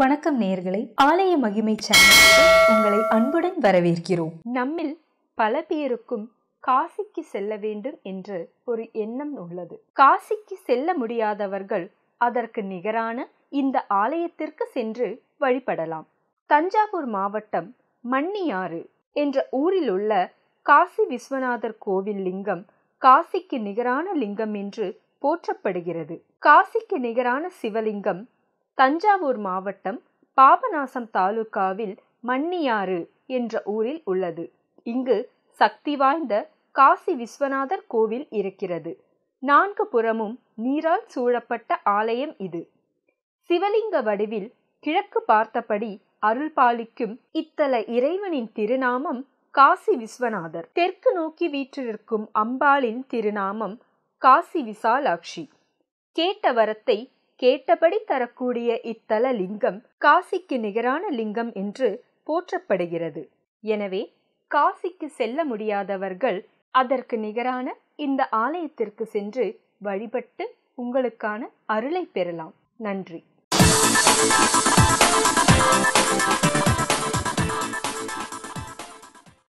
வணக்கம் நேர்களை ஆலய மகிமை சேனலுக்கு உங்களை அன்புடன் வரவேற்கிறோம் நம்மில் பல பேருக்கும் காசிக்கு செல்ல வேண்டும் என்று ஒரு எண்ணம் உள்ளது காசிக்கு செல்ல முடியாதவர்கள் அதற்கு நிகரான இந்த ஆலயத்திற்கு சென்று வழிபடலாம் தஞ்சாவூர் மாவட்டம் மன்னியாறு என்ற ஊரில் உள்ள காசி விஸ்வநாதர் கோவில் லிங்கம் காசிக்கு நிகரான லிங்கம் என்று போற்றப்படுகிறது காசிக்கு நிகரான சிவலிங்கம் தஞ்சாவூர் மாவட்டம் பாபநாசம் தாலுகாவில் மன்னியாறு என்ற ஊரில் உள்ளது இங்கு சக்தி வாய்ந்த காசி விஸ்வநாதர் கோவில் இருக்கிறது நான்கு புறமும் நீரால் சூழப்பட்ட ஆலயம் இது சிவலிங்க வடிவில் கிழக்கு பார்த்தபடி அருள் பாலிக்கும் இத்தல இறைவனின் திருநாமம் காசி விஸ்வநாதர் தெற்கு நோக்கி வீற்றிருக்கும் அம்பாளின் திருநாமம் காசி விசாலாட்சி கேட்ட வரத்தை கேட்டபடி தரக்கூடிய இத்தல லிங்கம் காசிக்கு நிகரான லிங்கம் என்று போற்றப்படுகிறது எனவே காசிக்கு செல்ல முடியாதவர்கள் அதற்கு நிகரான இந்த ஆலயத்திற்கு சென்று வழிபட்டு உங்களுக்கான அருளை பெறலாம் நன்றி